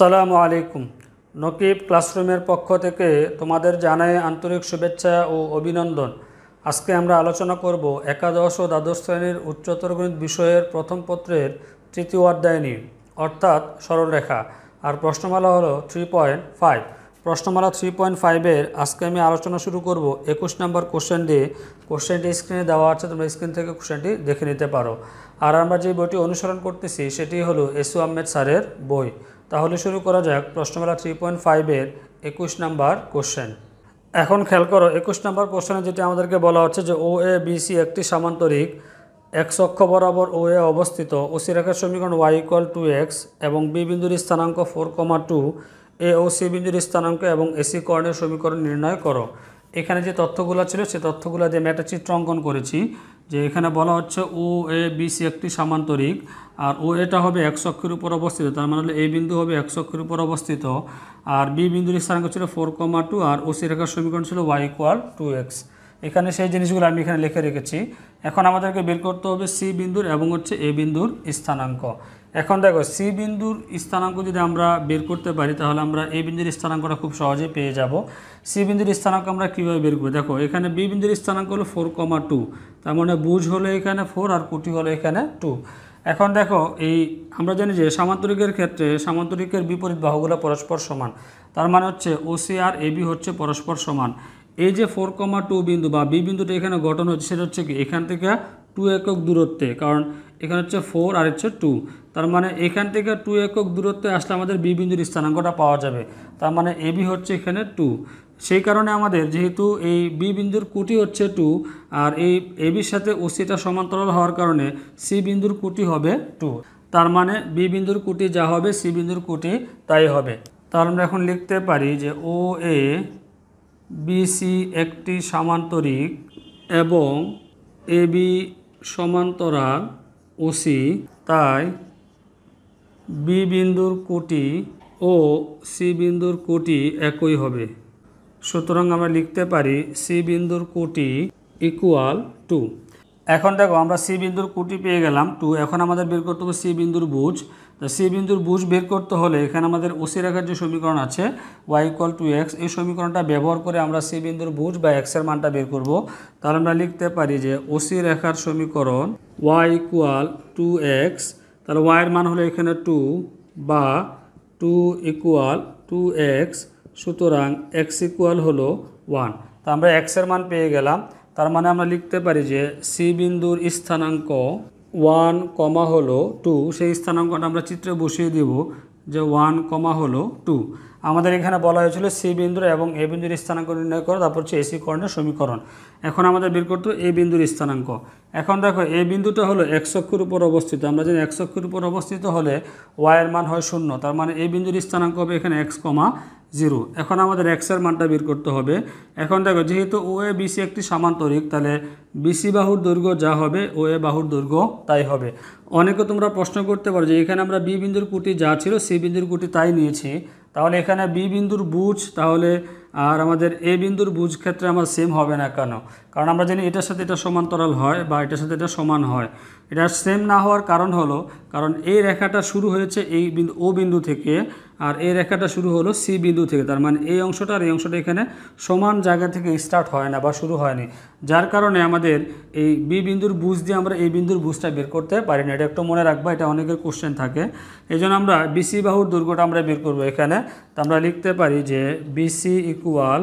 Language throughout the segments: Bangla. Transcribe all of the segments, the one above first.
আসসালামু আলাইকুম নকিব ক্লাসরুমের পক্ষ থেকে তোমাদের জানাই আন্তরিক শুভেচ্ছা ও অভিনন্দন আজকে আমরা আলোচনা করব একাদশ ও দ্বাদশ শ্রেণীর উচ্চতর গণিত বিষয়ের প্রথম পত্রের তৃতীয় অধ্যায় নিয়ে অর্থাৎ সরলরেখা আর প্রশ্নমালা হলো থ্রি পয়েন্ট ফাইভ প্রশ্নমালা থ্রি পয়েন্ট ফাইভের আজকে আমি আলোচনা শুরু করব একুশ নম্বর কোশ্চেন দিয়ে কোশ্চেনটি স্ক্রিনে দেওয়া আছে তোমরা স্ক্রিন থেকে কোশ্চেনটি দেখে নিতে পারো আর আমরা যে বইটি অনুসরণ করতেছি সেটি হলো এসু আহমেদ স্যারের বই তাহলে শুরু করা যাক প্রশ্নমালা থ্রি পয়েন্ট ফাইভের একুশ নাম্বার কোশ্চেন এখন খেয়াল করো একুশ নাম্বার কোশ্চেনে যেটি আমাদেরকে বলা হচ্ছে যে ও এ বিসি একটি সামান্তরিক এক্স অক্ষ বরাবর ও এ অবস্থিত ও সিরাকের সমীকরণ ওয়াই ইকুয়াল টু এক্স এবং বি বিন্দুর স্থানাঙ্ক four comma two A O C বিন্দুর স্থানাঙ্ক এবং এসি কর্ণের সমীকরণ নির্ণয় করো এখানে যে তথ্যগুলো ছিল সে তথ্যগুলো দিয়ে আমি একটা চিত্র অঙ্কন করেছি যে এখানে বলা হচ্ছে ও এ বিসি একটি সামান্তরিক আর ও এটা হবে এক অক্ষের উপর অবস্থিত তার মানে হলো এই বিন্দু হবে এক অক্ষের উপর অবস্থিত আর বি বিন্দুর স্থানাঙ্ক ছিল ফোর কমা টু আর ও সি রেখার সমীকরণ ছিল ওয়াই ইকুয়াল টু এক্স এখানে সেই জিনিসগুলো আমি এখানে লিখে রেখেছি এখন আমাদেরকে বের করতে হবে সি বিন্দুর এবং হচ্ছে এ বিন্দুর স্থানাঙ্ক এখন দেখো সি বিন্দুর স্থানাঙ্ক যদি আমরা বের করতে পারি তাহলে আমরা এ বিন্দুর স্থানাঙ্কটা খুব সহজে পেয়ে যাব সি বিন্দুর স্থানাঙ্ক আমরা কীভাবে বের করবো দেখো এখানে বি বিন্দুর স্থানাঙ্ক হলো ফোর কমা টু তার মানে বুঝ হলো এখানে ফোর আর কুটি হলো এখানে টু এখন দেখো এই আমরা জানি যে সামান্তরিকের ক্ষেত্রে সামান্তরিকের বিপরীত বাহুগুলো পরস্পর সমান তার মানে হচ্ছে ওসি আর এ বি হচ্ছে পরস্পর সমান এই যে ফোর কমা টু বিন্দু বা বি বিন্দুটা এখানে গঠন হচ্ছে সেটা হচ্ছে কি এখান থেকে টু একক দূরত্বে কারণ এখানে হচ্ছে ফোর আর হচ্ছে টু তার মানে এখান থেকে টু একক দূরত্বে আসলে আমাদের বি বিন্দুর স্থানাঙ্কটা পাওয়া যাবে তার মানে এ বি হচ্ছে এখানে টু সেই কারণে আমাদের যেহেতু এই বি বিন্দুর কুটি হচ্ছে টু আর এই এবির সাথে ওসিটা সমান্তরাল হওয়ার কারণে সি বিন্দুর কুটি হবে টু তার মানে বি বিন্দুর কুটি যা হবে সি বিন্দুর কুটি তাই হবে তাহলে আমরা এখন লিখতে পারি যে ও এ বিসি একটি সামান্তরিক এবং এ বি সমান্তরাল ওসি তাই বি বিন্দুর কোটি ও সি বিন্দুর কোটি একই হবে সুতরাং আমরা লিখতে পারি সি বিন্দুর কোটি ইকুয়াল টু এখন দেখো আমরা সি বিন্দুর কোটি পেয়ে গেলাম টু এখন আমাদের বের করতে হবে সি বিন্দুর বুঝ তো সি বিন্দুর বুঝ বের করতে হলে এখানে আমাদের ওসি রেখার যে সমীকরণ আছে ওয়াই ইকুয়াল টু এক্স এই সমীকরণটা ব্যবহার করে আমরা সি বিন্দুর বুঝ বা এক্সের মানটা বের করব তাহলে আমরা লিখতে পারি যে ওসি রেখার সমীকরণ ওয়াই ইকুয়াল টু এক্স তাহলে ওয়াইয়ের মান হলো এখানে টু বা টু ইকুয়াল টু এক্স সুতরাং এক্স ইকুয়াল হলো ওয়ান তো আমরা এক্সের মান পেয়ে গেলাম তার মানে আমরা লিখতে পারি যে সি বিন্দুর স্থানাঙ্ক ওয়ান কমা হলো টু সেই স্থানাঙ্কটা আমরা চিত্রে বসিয়ে দেব যে ওয়ান কমা হলো টু আমাদের এখানে বলা হয়েছিল সি বিন্দুর এবং এ বিন্দুর স্থানাঙ্ক নির্ণয় করো তারপর হচ্ছে এসি কর্ণের সমীকরণ এখন আমাদের বের করতে এ বিন্দুর স্থানাঙ্ক এখন দেখো এ বিন্দুটা হলো এক্স উপর অবস্থিত আমরা জানি এক্স উপর অবস্থিত হলে ওয়াইয়ের মান হয় শূন্য তার মানে এ বিন্দুর স্থানাঙ্ক হবে এখানে এক্স কমা জিরো এখন আমাদের এক্সের মানটা বের করতে হবে এখন দেখো যেহেতু ও এ বিসি একটি সামান্তরিক তাহলে বিসি বাহুর দৈর্ঘ্য যা হবে ও এ বাহুর দৈর্ঘ্য তাই হবে অনেকে তোমরা প্রশ্ন করতে পারো যে এখানে আমরা বি বিন্দুর কুটি যা ছিল সি বিন্দুর কুটি তাই নিয়েছি তাহলে এখানে বি বিন্দুর বুঝ তাহলে আর আমাদের এ বিন্দুর বুঝ ক্ষেত্রে আমার সেম হবে না কেন কারণ আমরা জানি এটার সাথে এটা সমান্তরাল হয় বা এটার সাথে এটা সমান হয় এটা সেম না হওয়ার কারণ হলো কারণ এই রেখাটা শুরু হয়েছে এই বিন্দু ও বিন্দু থেকে আর এই রেখাটা শুরু হলো সি বিন্দু থেকে তার মানে এই অংশটা আর এই অংশটা এখানে সমান জায়গা থেকে স্টার্ট হয় না বা শুরু হয়নি যার কারণে আমাদের এই বি বিন্দুর বুঝ দিয়ে আমরা এই বিন্দুর বুঝটা বের করতে পারি না এটা একটু মনে রাখবা এটা অনেকের কোশ্চেন থাকে এই আমরা বিসি বাহুর দুর্গটা আমরা বের করবো এখানে তো আমরা লিখতে পারি যে বিসি ইকুয়াল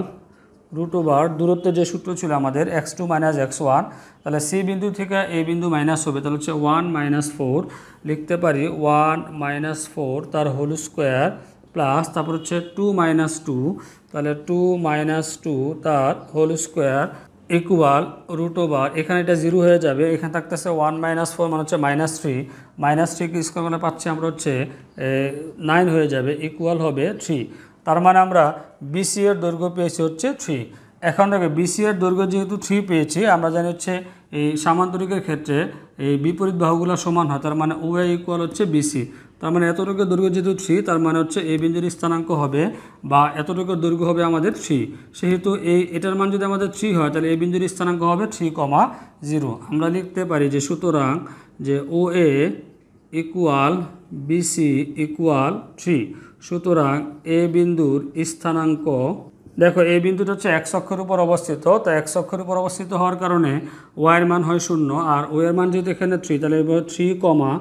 রুট ওভার দূরত্বের যে সূত্র ছিল আমাদের x two minus x one তাহলে সি বিন্দু থেকে এ বিন্দু মাইনাস হবে তাহলে হচ্ছে ওয়ান মাইনাস ফোর লিখতে পারি ওয়ান মাইনাস ফোর তার হোল স্কোয়ার প্লাস তারপর হচ্ছে টু মাইনাস টু তাহলে টু মাইনাস টু তার whole square equal root over এখানে এটা জিরো হয়ে যাবে এখানে থাকতেছে ওয়ান মাইনাস ফোর মানে হচ্ছে মাইনাস থ্রি মাইনাস থ্রিকে স্কোয়ার মানে পাচ্ছি আমরা হচ্ছে নাইন হয়ে যাবে ইকুয়াল হবে থ্রি তার মানে আমরা বিসি এর দৈর্ঘ্য পেয়েছি হচ্ছে থ্রি এখন দেখো বিসি এর দৈর্ঘ্য যেহেতু থ্রি পেয়েছি আমরা জানি হচ্ছে এই সামান্তরিকের ক্ষেত্রে এই বিপরীত বাহুগুলো সমান হয় তার মানে ও ইকুয়াল হচ্ছে বিসি তার মানে এতটুকু দৈর্ঘ্য যেহেতু থ্রি তার মানে হচ্ছে এই বিন্দুর স্থানাঙ্ক হবে বা এতটুকু দৈর্ঘ্য হবে আমাদের থ্রি সেহেতু এই এটার মান যদি আমাদের থ্রি হয় তাহলে এই বিন্দুর স্থানাঙ্ক হবে থ্রি কমা জিরো আমরা লিখতে পারি যে সুতরাং যে O A equal BC equal three সুতরাং এ বিন্দুর স্থানাঙ্ক দেখো এই বিন্দুটা হচ্ছে এক অক্ষের উপর অবস্থিত তো এক অক্ষের উপর অবস্থিত হওয়ার কারণে ওয়ের মান হয় শূন্য আর ওয়ের মান যদি এখানে থ্রি তাহলে থ্রি কমা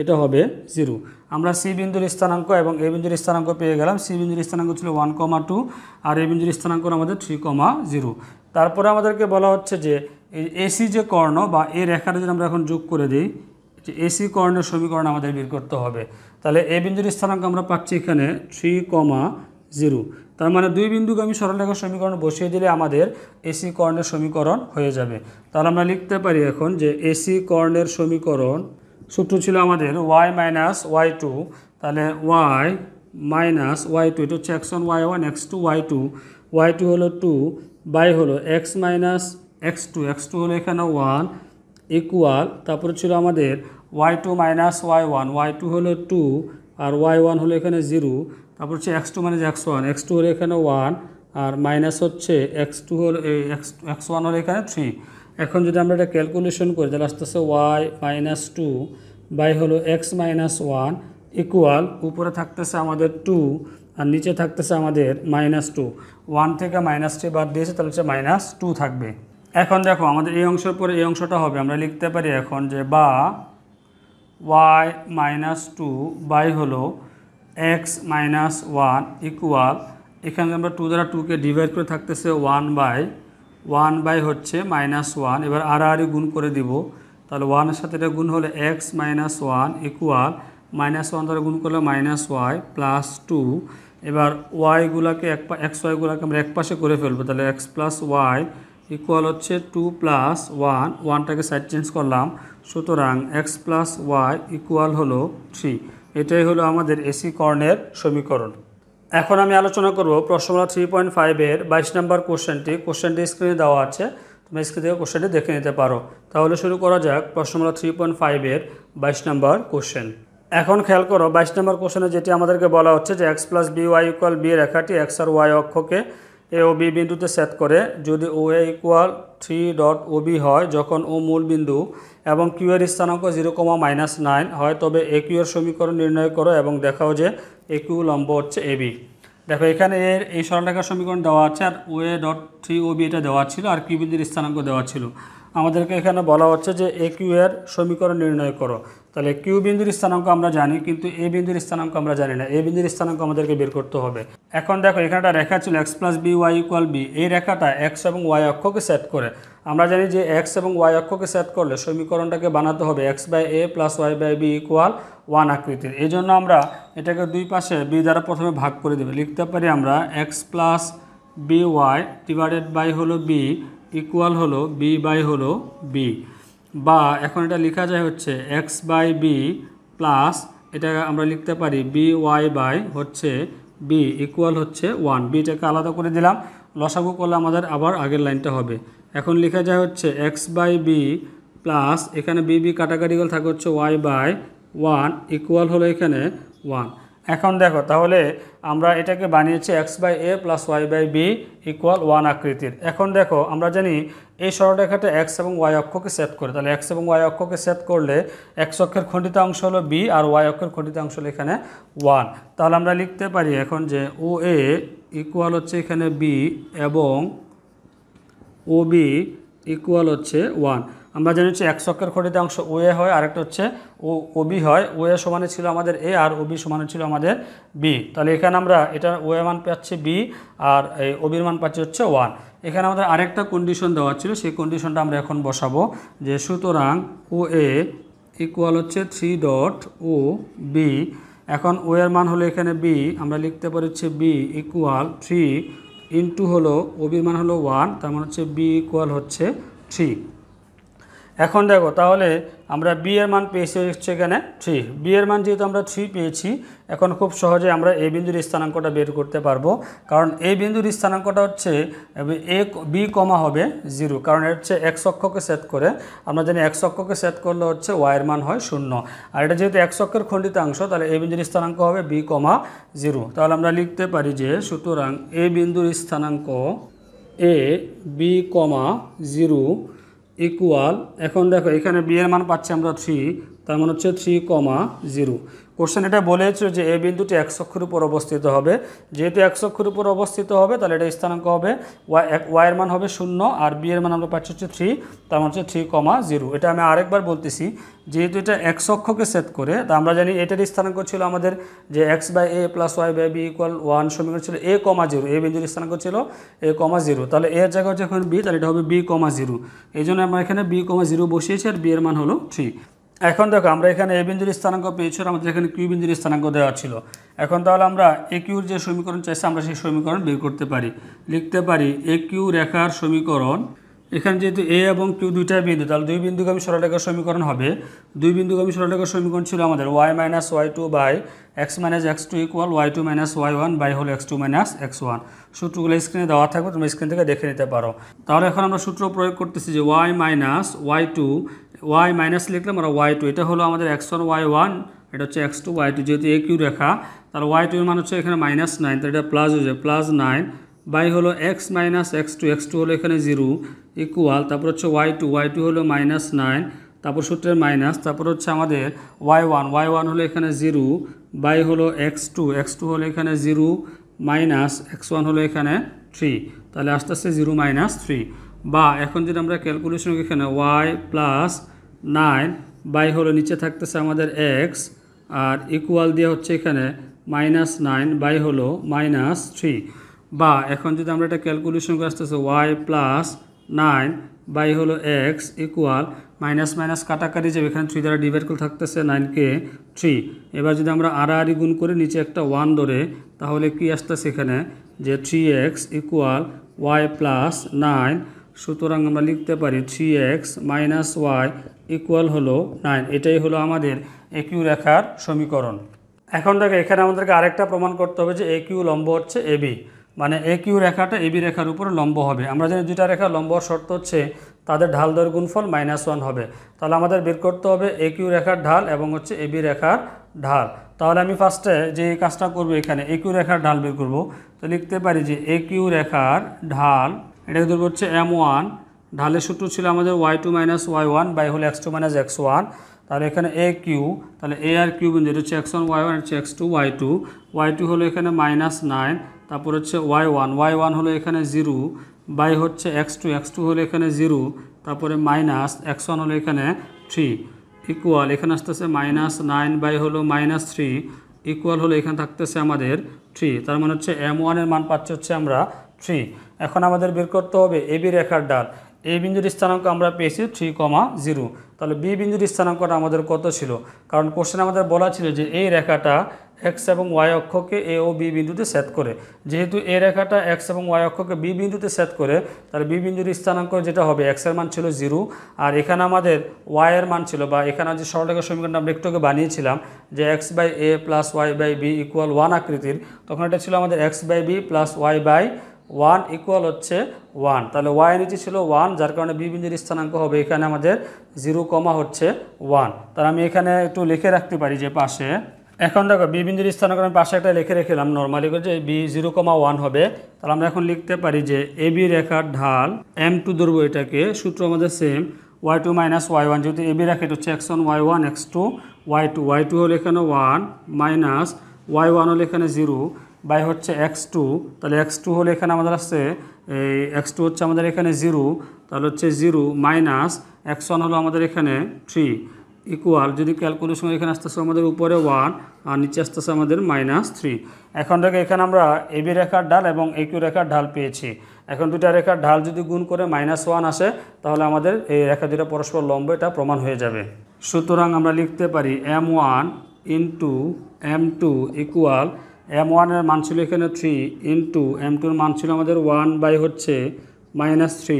এটা হবে জিরো আমরা সি বিন্দুর স্থানাঙ্ক এবং এ বিন্দুর স্থানাঙ্ক পেয়ে গেলাম সি বিন্দুর স্থানাঙ্ক ছিল ওয়ান কমা টু আর এ বিন্দুর স্থানাঙ্ক আমাদের থ্রি কমা জিরো তারপরে আমাদেরকে বলা হচ্ছে যে এসি যে কর্ণ বা এ রেখাটা যদি আমরা এখন যোগ করে দিই এসি কর্ণের সমীকরণ আমাদের বের করতে হবে তাহলে এ বিন্দুর স্থানাঙ্ক আমরা পাচ্ছি এখানে থ্রি কমা জিরো তার মানে দুই বিন্দুকে আমি সরলরেখার সমীকরণ বসিয়ে দিলে আমাদের এসি কর্ণের সমীকরণ হয়ে যাবে তাহলে আমরা লিখতে পারি এখন যে এসি কর্ণের সমীকরণ সূত্র ছিল আমাদের ওয়াই মাইনাস ওয়াই টু তাহলে ওয়াই মাইনাস ওয়াই টু এটা হচ্ছে x one y one x two y two y two হলো টু বাই হলো x minus x two x two হলো এখানে ওয়ান ইকুয়াল তারপরে ছিল আমাদের y two minus y one y two হলো টু আর ওয়াই ওয়ান হলো এখানে জিরো তারপর হচ্ছে x two minus x one x two হলো এখানে ওয়ান আর মাইনাস হচ্ছে এক্স টু হলো এক্স এক্স ওয়ান হলো এখানে থ্রি এখন যদি আমরা এটা ক্যালকুলেশন করি তাহলে আসতেছে ওয়াই মাইনাস টু বাই হলো এক্স মাইনাস ওয়ান ইকুয়াল উপরে থাকতেছে আমাদের টু আর নিচে থাকতেছে আমাদের মাইনাস টু ওয়ান থেকে মাইনাস থ্রি বাদ দিয়েছে তাহলে হচ্ছে মাইনাস টু থাকবে এখন দেখো আমাদের এই অংশের পরে এই অংশটা হবে আমরা লিখতে পারি এখন যে বা ওয়াই মাইনাস টু বাই হলো এক্স মাইনাস ওয়ান ইকুয়াল এখানে আমরা টু দ্বারা টুকে ডিভাইড করে থাকতেছে ওয়ান বাই ওয়ান বাই হচ্ছে মাইনাস ওয়ান এবার আর আড়াআড়ি গুণ করে দিব তাহলে ওয়ানের সাথে এটা গুণ হলে x minus one equal minus one দ্বারা গুণ করলে মাইনাস ওয়াই প্লাস টু এবার ওয়াইগুলোকে এক এক্স ওয়াইগুলোকে আমরা এক পাশে করে ফেলবো তাহলে এক্স প্লাস ওয়াই ইকুয়াল হচ্ছে টু প্লাস ওয়ান ওয়ানটাকে সাইড চেঞ্জ করলাম সুতরাং এক্স প্লাস ওয়াই ইকুয়াল হলো থ্রি এটাই হলো আমাদের এসি কর্ণের সমীকরণ এখন আমি আলোচনা করব প্রশ্নমালা থ্রি পয়েন্ট ফাইভের বাইশ নাম্বার কোশ্চেনটি কোশ্চেনটি স্ক্রিনে দেওয়া আছে তুমি স্ক্রিন থেকে কোশ্চেনটি দেখে নিতে পারো তাহলে শুরু করা যাক প্রশ্নমালা থ্রি পয়েন্ট ফাইভের বাইশ নাম্বার কোশ্চেন এখন খেয়াল করো বাইশ নম্বর কোশ্চেনে যেটি আমাদেরকে বলা হচ্ছে যে x plus b y equal b রেখাটি এক্স আর ওয়াই অক্ষকে এ ও বি বিন্দুতে সেট করে যদি O A equal three dot O B হয় যখন ও মূল বিন্দু এবং কিউ এর স্থানাঙ্ক জিরো কমা মাইনাস নাইন হয় তবে এ কিউ এর সমীকরণ নির্ণয় করো এবং দেখাও যে এ কিউ লম্ব হচ্ছে এ বি দেখো এখানে এর এই সরলরেখার সমীকরণ দেওয়া আছে আর O A dot three O B এটা দেওয়া ছিল আর কিউ বিন্দুর স্থানাঙ্ক দেওয়া ছিল আমাদেরকে এখানে বলা হচ্ছে যে এ কিউ এর সমীকরণ নির্ণয় করো তাহলে কিউ বিন্দুর স্থানাঙ্ক আমরা জানি কিন্তু এ বিন্দুর স্থানাঙ্ক আমরা জানি না এ বিন্দুর স্থানাঙ্ক আমাদেরকে বের করতে হবে এখন দেখো এখানে একটা রেখা ছিল x plus b y equal b এই রেখাটা এক্স এবং ওয়াই অক্ষকে সেট করে আমরা জানি যে এক্স এবং ওয়াই অক্ষকে সেট করলে সমীকরণটাকে বানাতে হবে x by a plus y by b equal one আকৃতির এই জন্য আমরা এটাকে দুই পাশে বি দ্বারা প্রথমে ভাগ করে দেবে লিখতে পারি আমরা x plus b y divided by হলো বি ইকুয়াল হলো বি বাই হলো বি বা এখন এটা লেখা যায় হচ্ছে এক্স বাই বি প্লাস এটা আমরা লিখতে পারি বি ওয়াই বাই হচ্ছে বি ইকুয়াল হচ্ছে ওয়ান বিটাকে আলাদা করে দিলাম লসাগু করলে আমাদের আবার আগের লাইনটা হবে এখন লেখা যায় হচ্ছে এক্স বাই বি প্লাস এখানে বি বি কাটাকাটিগুলো থাকে হচ্ছে ওয়াই বাই ওয়ান ইকুয়াল হলো এখানে ওয়ান এখন দেখো তাহলে আমরা এটাকে বানিয়েছি x by a plus y by b equal one আকৃতির এখন দেখো আমরা জানি এই সরলরেখাটা এক্স এবং ওয়াই অক্ষকে সেট করে তাহলে এক্স এবং ওয়াই অক্ষকে সেট করলে এক্স অক্ষের খণ্ডিত অংশ হলো বি আর ওয়াই অক্ষের খণ্ডিত অংশ হলো এখানে ওয়ান তাহলে আমরা লিখতে পারি এখন যে ও এ ইকুয়াল হচ্ছে এখানে বি এবং ও বি ইকুয়াল হচ্ছে ওয়ান আমরা হচ্ছে এক চক্রের খণ্ডিত অংশ ও এ হয় আরেকটা হচ্ছে ও ও বি হয় ও এ সমানে ছিল আমাদের এ আর ও বি সমানে ছিল আমাদের বি তাহলে এখানে আমরা এটা ও এ মান পাচ্ছি বি আর এই ও মান পাচ্ছি হচ্ছে ওয়ান এখানে আমাদের আরেকটা কন্ডিশন দেওয়া ছিল সেই কন্ডিশনটা আমরা এখন বসাবো যে সুতরাং ও এ ইকুয়াল হচ্ছে থ্রি ডট ও বি এখন ও এর মান হলো এখানে বি আমরা লিখতে পারি হচ্ছে বি ইকুয়াল থ্রি ইন্টু হলো ওবির মান হলো ওয়ান তার মানে হচ্ছে বি ইকুয়াল হচ্ছে থ্রি এখন দেখো তাহলে আমরা বি এর মান পেয়েছি হচ্ছে এখানে থ্রি বি এর মান যেহেতু আমরা থ্রি পেয়েছি এখন খুব সহজে আমরা এ বিন্দুর স্থানাঙ্কটা বের করতে পারবো কারণ এ বিন্দুর স্থানাঙ্কটা হচ্ছে এ বি কমা হবে জিরো কারণ এটা হচ্ছে এক অক্ষকে সেট করে আমরা জানি এক অক্ষকে সেট করলে হচ্ছে ওয়াইয়ের মান হয় শূন্য আর এটা যেহেতু এক অক্ষের খণ্ডিতাংশ তাহলে এ বিন্দুর স্থানাঙ্ক হবে বি কমা জিরো তাহলে আমরা লিখতে পারি যে সুতরাং এ বিন্দুর স্থানাঙ্ক a b comma zero equal এখন দেখো এখানে বিয়ের মান পাচ্ছি আমরা থ্রি তার মানে হচ্ছে থ্রি কমা জিরো কোশ্চেন এটা বলেছে যে এ বিন্দুটি একশো অক্ষের উপর অবস্থিত হবে যেহেতু একশো উপর অবস্থিত হবে তাহলে এটা স্থানাঙ্ক হবে ওয়াই এর মান হবে শূন্য আর বি এর মান আমরা পাচ্ছি হচ্ছে থ্রি তার মানে হচ্ছে থ্রি কমা জিরো এটা আমি আরেকবার বলতেছি যেহেতু এটা একশক্ষকে অক্ষকে সেট করে তা আমরা জানি এটার স্থানাঙ্ক ছিল আমাদের যে x by a plus y by b equal one সমীকরণ ছিল এ কমা জিরো এ বিন্দুর স্থানাঙ্ক ছিল এ কমা জিরো তাহলে এর জায়গা হচ্ছে এখন বি তাহলে এটা হবে বি কমা জিরো এই জন্য আমরা এখানে বি কমা জিরো বসিয়েছি আর বি এর মান হলো থ্রি এখন দেখো আমরা এখানে এ বিন্দুর স্থানাঙ্ক পেয়েছি আমাদের এখানে কিউ বিন্দুর স্থানাঙ্ক দেওয়া ছিল এখন তাহলে আমরা এ কিউর যে সমীকরণ চাইছে আমরা সেই সমীকরণ বের করতে পারি লিখতে পারি এ কিউ রেখার সমীকরণ এখানে যেহেতু এ এবং কিউ দুইটা বিন্দু তাহলে দুই বিন্দুগামী সরলরেখার সমীকরণ হবে দুই বিন্দুগামী সরলরেখার সমীকরণ ছিল আমাদের y minus y two by x minus x two equal y two minus y one by হল x two minus x one সূত্রগুলো স্ক্রিনে দেওয়া থাকবে তোমরা স্ক্রিন থেকে দেখে নিতে পারো তাহলে এখন আমরা সূত্র প্রয়োগ করতেছি যে y minus y two y minus লিখলাম আর ওয়াই টু এটা হলো আমাদের এক্স ওয়ান ওয়াই ওয়ান এটা হচ্ছে এক্স টু ওয়াই টু যেহেতু এ কিউ রেখা তার ওয়াই টু মানে হচ্ছে এখানে মাইনাস নাইন তার এটা প্লাস হয়ে প্লাস নাইন বাই হলো x minus x two x two হলো এখানে জিরো ইকুয়াল তারপর হচ্ছে ওয়াই টু ওয়াই টু হলো মাইনাস নাইন তারপর সূত্রের মাইনাস তারপর হচ্ছে আমাদের ওয়াই ওয়ান ওয়াই ওয়ান হলো এখানে জিরো বাই হলো এক্স টু এক্স টু হলো এখানে জিরো মাইনাস এক্স ওয়ান হলো এখানে থ্রি তাহলে আস্তে আস্তে জিরো মাইনাস থ্রি বা এখন যদি আমরা ক্যালকুলেশন এখানে ওয়াই প্লাস নাইন বাই হলো নিচে থাকতেছে আমাদের এক্স আর ইকুয়াল দিয়ে হচ্ছে এখানে মাইনাস নাইন বাই হলো মাইনাস থ্রি বা এখন যদি আমরা এটা ক্যালকুলেশন করে আসতেছে ওয়াই প্লাস নাইন বাই হলো এক্স ইকুয়াল মাইনাস মাইনাস কাটাকাটি যাবে এখানে থ্রি দ্বারা ডিভাইড করে থাকতেছে নাইনকে থ্রি এবার যদি আমরা আড়াআড়ি গুণ করে নিচে একটা ওয়ান ধরে তাহলে কি আসতেছে এখানে যে three x equal y plus nine সুতরাং আমরা লিখতে পারি three x minus y equal হলো নাইন এটাই হলো আমাদের একিউ রেখার সমীকরণ এখন দেখে এখানে আমাদেরকে আরেকটা প্রমাণ করতে হবে যে একিউ লম্ব হচ্ছে এবি মানে একিউ রেখাটা এবি রেখার উপরে লম্ব হবে আমরা জানি দুইটা রেখা লম্বর শর্ত হচ্ছে তাদের ঢাল দর গুণফল মাইনাস ওয়ান হবে তাহলে আমাদের বের করতে হবে একিউ রেখার ঢাল এবং হচ্ছে এবি রেখার ঢাল তাহলে আমি ফার্স্টে যে কাজটা করব এখানে একিউ রেখার ঢাল বের করব তো লিখতে পারি যে একিউ রেখার ঢাল এটাকে ধরবো হচ্ছে এম ওয়ান ঢালের সূত্র ছিল আমাদের y two minus y one by হলো x two minus x one তাহলে এখানে এ কিউ তাহলে এ আর কিউ বিন্দু হচ্ছে এক্স ওয়ান ওয়াই ওয়ান হচ্ছে x two y two y two হলো এখানে মাইনাস নাইন তারপর হচ্ছে ওয়াই ওয়ান ওয়াই ওয়ান হলো এখানে জিরো বাই হচ্ছে এক্স টু এক্স টু হলো এখানে জিরো তারপরে মাইনাস এক্স ওয়ান হলো এখানে থ্রি ইকুয়াল এখানে আসতেছে মাইনাস নাইন বাই হলো মাইনাস থ্রি ইকুয়াল হলো এখানে থাকতেছে আমাদের থ্রি তার মানে হচ্ছে এম ওয়ানের মান পাচ্ছে হচ্ছে আমরা থ্রি এখন আমাদের বের করতে হবে এ বি রেখার ডাল এ বিন্দুর স্থানাঙ্ক আমরা পেয়েছি থ্রি কমা জিরো তাহলে বি বিন্দুর স্থানাঙ্কটা আমাদের কত ছিল কারণ কোশ্চেন আমাদের বলা ছিল যে এই রেখাটা এক্স এবং ওয়াই অক্ষকে এ ও বি বিন্দুতে সেট করে যেহেতু এ রেখাটা এক্স এবং ওয়াই অক্ষকে বি বিন্দুতে সেট করে তাহলে বি বিন্দুর স্থানাঙ্ক যেটা হবে এক্সের মান ছিল জিরো আর এখানে আমাদের ওয়াইয়ের মান ছিল বা এখানে যে সরলরেখা সমীকরণটা আমরা একটুকে বানিয়েছিলাম যে x by a plus y by b equal one আকৃতির তখন এটা ছিল আমাদের x by b plus y by one equal হচ্ছে ওয়ান তাহলে ওয়াই নিচে ছিল ওয়ান যার কারণে বি বিন্দুর স্থানাঙ্ক হবে এখানে আমাদের জিরো কমা হচ্ছে ওয়ান তাহলে আমি এখানে একটু লিখে রাখতে পারি যে পাশে এখন দেখো বি স্থানাঙ্ক আমি পাশে একটা লিখে রেখেলাম নর্মালি করে যে বি জিরো কমা ওয়ান হবে তাহলে আমরা এখন লিখতে পারি যে এ বি রেখার ঢাল এম টু ধরবো এটাকে সূত্র আমাদের same y two minus y one যেহেতু এবি রেখা এটা হচ্ছে x one y one x two y two y two হলো এখানে ওয়ান মাইনাস ওয়াই ওয়ান হলো এখানে জিরো বাই হচ্ছে এক্স টু তাহলে এক্স টু হলে এখানে আমাদের আসছে এই এক্স টু হচ্ছে আমাদের এখানে জিরো তাহলে হচ্ছে জিরো মাইনাস এক্স ওয়ান হলো আমাদের এখানে থ্রি ইকুয়াল যদি ক্যালকুলেশন এখানে আসতেছে আমাদের উপরে ওয়ান আর নিচে আসতেছে আমাদের মাইনাস থ্রি এখন থেকে এখানে আমরা এবি রেখার ঢাল এবং কিউ রেখার ঢাল পেয়েছি এখন দুটা রেখার ঢাল যদি গুণ করে মাইনাস ওয়ান আসে তাহলে আমাদের এই রেখা দুটা পরস্পর লম্ব এটা প্রমাণ হয়ে যাবে সুতরাং আমরা লিখতে পারি m one into m two equal m ওয়ানের মান ছিল এখানে থ্রি ইন্টু এম টুর মান ছিল আমাদের ওয়ান বাই হচ্ছে মাইনাস থ্রি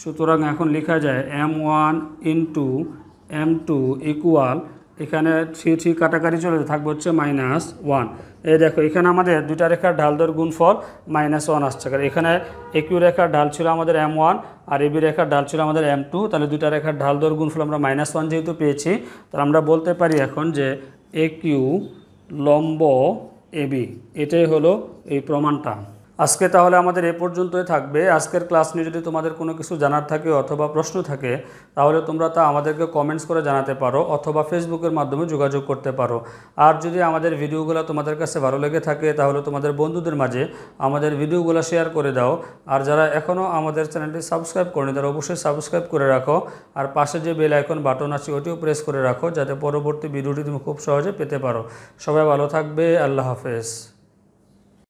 সুতরাং এখন লেখা যায় m one into m two equal এখানে থ্রি থ্রি কাটাকাটি চলে থাকবে হচ্ছে মাইনাস ওয়ান এই দেখো এখানে আমাদের দুইটা রেখার ঢালদর দর গুণফল মাইনাস ওয়ান আসছে কারণ এখানে একু রেখার ঢাল ছিল আমাদের এম ওয়ান আর এবি রেখার ঢাল ছিল আমাদের এম টু তাহলে দুইটা রেখার ঢালদর দর গুণফল আমরা মাইনাস ওয়ান যেহেতু পেয়েছি তাহলে আমরা বলতে পারি এখন যে এ কিউ লম্ব এবি এটাই হলো এই প্রমাণটা আজকে তাহলে আমাদের এ পর্যন্তই থাকবে আজকের ক্লাস নিয়ে যদি তোমাদের কোনো কিছু জানার থাকে অথবা প্রশ্ন থাকে তাহলে তোমরা তা আমাদেরকে কমেন্টস করে জানাতে পারো অথবা ফেসবুকের মাধ্যমে যোগাযোগ করতে পারো আর যদি আমাদের ভিডিওগুলো তোমাদের কাছে ভালো লেগে থাকে তাহলে তোমাদের বন্ধুদের মাঝে আমাদের ভিডিওগুলো শেয়ার করে দাও আর যারা এখনও আমাদের চ্যানেলটি সাবস্ক্রাইব করেনি তারা অবশ্যই সাবস্ক্রাইব করে রাখো আর পাশে যে বেল আইকন বাটন আছে ওটিও প্রেস করে রাখো যাতে পরবর্তী ভিডিওটি তুমি খুব সহজে পেতে পারো সবাই ভালো থাকবে আল্লাহ হাফেজ